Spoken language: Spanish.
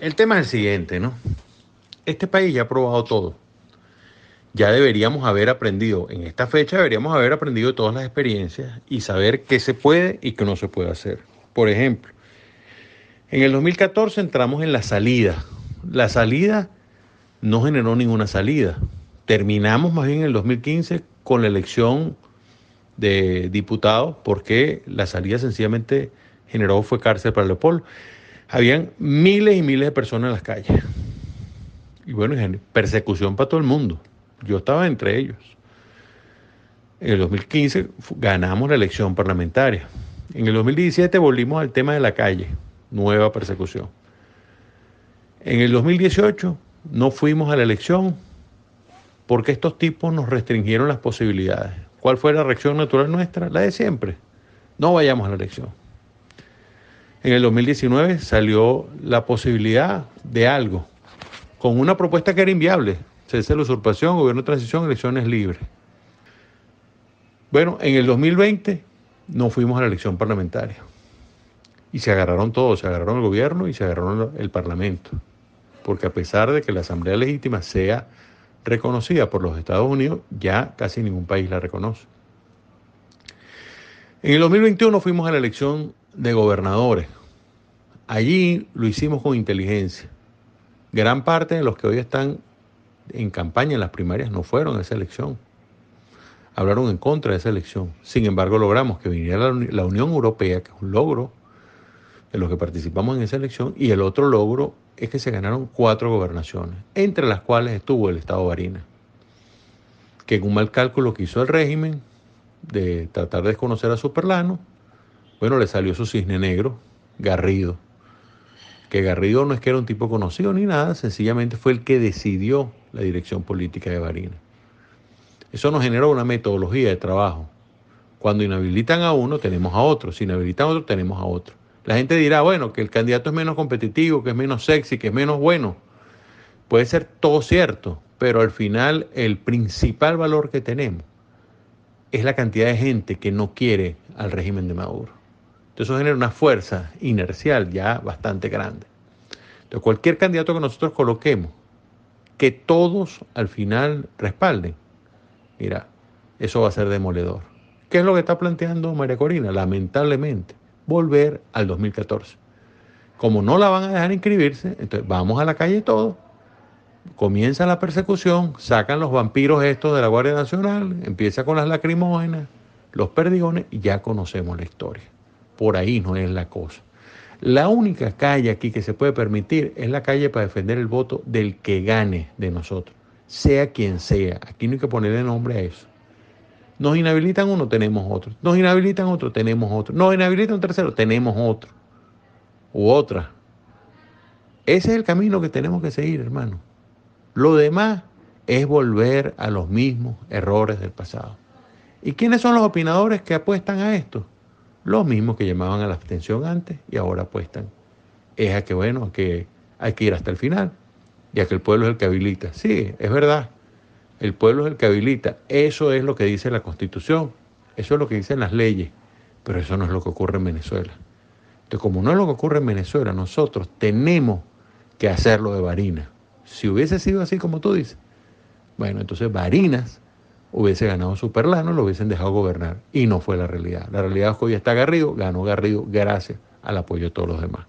El tema es el siguiente, ¿no? Este país ya ha probado todo. Ya deberíamos haber aprendido, en esta fecha deberíamos haber aprendido todas las experiencias y saber qué se puede y qué no se puede hacer. Por ejemplo, en el 2014 entramos en la salida. La salida no generó ninguna salida. Terminamos más bien en el 2015 con la elección de diputados porque la salida sencillamente generó fue cárcel para Leopoldo. Habían miles y miles de personas en las calles. Y bueno, persecución para todo el mundo. Yo estaba entre ellos. En el 2015 ganamos la elección parlamentaria. En el 2017 volvimos al tema de la calle, nueva persecución. En el 2018 no fuimos a la elección porque estos tipos nos restringieron las posibilidades. ¿Cuál fue la reacción natural nuestra? La de siempre. No vayamos a la elección en el 2019 salió la posibilidad de algo, con una propuesta que era inviable, cese la usurpación, gobierno de transición, elecciones libres. Bueno, en el 2020 no fuimos a la elección parlamentaria. Y se agarraron todos, se agarraron el gobierno y se agarraron el Parlamento. Porque a pesar de que la Asamblea Legítima sea reconocida por los Estados Unidos, ya casi ningún país la reconoce. En el 2021 fuimos a la elección de gobernadores. Allí lo hicimos con inteligencia. Gran parte de los que hoy están en campaña en las primarias no fueron a esa elección. Hablaron en contra de esa elección. Sin embargo, logramos que viniera la Unión Europea, que es un logro de los que participamos en esa elección, y el otro logro es que se ganaron cuatro gobernaciones, entre las cuales estuvo el Estado Barina, que en un mal cálculo que hizo el régimen de tratar de desconocer a Superlano, bueno, le salió su cisne negro, Garrido. Que Garrido no es que era un tipo conocido ni nada, sencillamente fue el que decidió la dirección política de Barina. Eso nos generó una metodología de trabajo. Cuando inhabilitan a uno, tenemos a otro. Si inhabilitan a otro, tenemos a otro. La gente dirá, bueno, que el candidato es menos competitivo, que es menos sexy, que es menos bueno. Puede ser todo cierto, pero al final el principal valor que tenemos es la cantidad de gente que no quiere al régimen de Maduro. Entonces eso genera una fuerza inercial ya bastante grande. Entonces cualquier candidato que nosotros coloquemos, que todos al final respalden, mira, eso va a ser demoledor. ¿Qué es lo que está planteando María Corina? Lamentablemente, volver al 2014. Como no la van a dejar inscribirse, entonces vamos a la calle todo comienza la persecución, sacan los vampiros estos de la Guardia Nacional, empieza con las lacrimógenas, los perdigones y ya conocemos la historia por ahí no es la cosa. La única calle aquí que se puede permitir es la calle para defender el voto del que gane de nosotros, sea quien sea. Aquí no hay que ponerle nombre a eso. Nos inhabilitan uno, tenemos otro. Nos inhabilitan otro, tenemos otro. Nos inhabilitan un tercero, tenemos otro. U otra. Ese es el camino que tenemos que seguir, hermano. Lo demás es volver a los mismos errores del pasado. ¿Y quiénes son los opinadores que apuestan a esto? Los mismos que llamaban a la abstención antes y ahora apuestan. Es a que, bueno, que hay que ir hasta el final, ya que el pueblo es el que habilita. Sí, es verdad. El pueblo es el que habilita. Eso es lo que dice la Constitución. Eso es lo que dicen las leyes. Pero eso no es lo que ocurre en Venezuela. Entonces, como no es lo que ocurre en Venezuela, nosotros tenemos que hacerlo de varina. Si hubiese sido así como tú dices, bueno, entonces varinas hubiese ganado Superlano, lo hubiesen dejado gobernar. Y no fue la realidad. La realidad es que hoy está Garrido, ganó Garrido gracias al apoyo de todos los demás.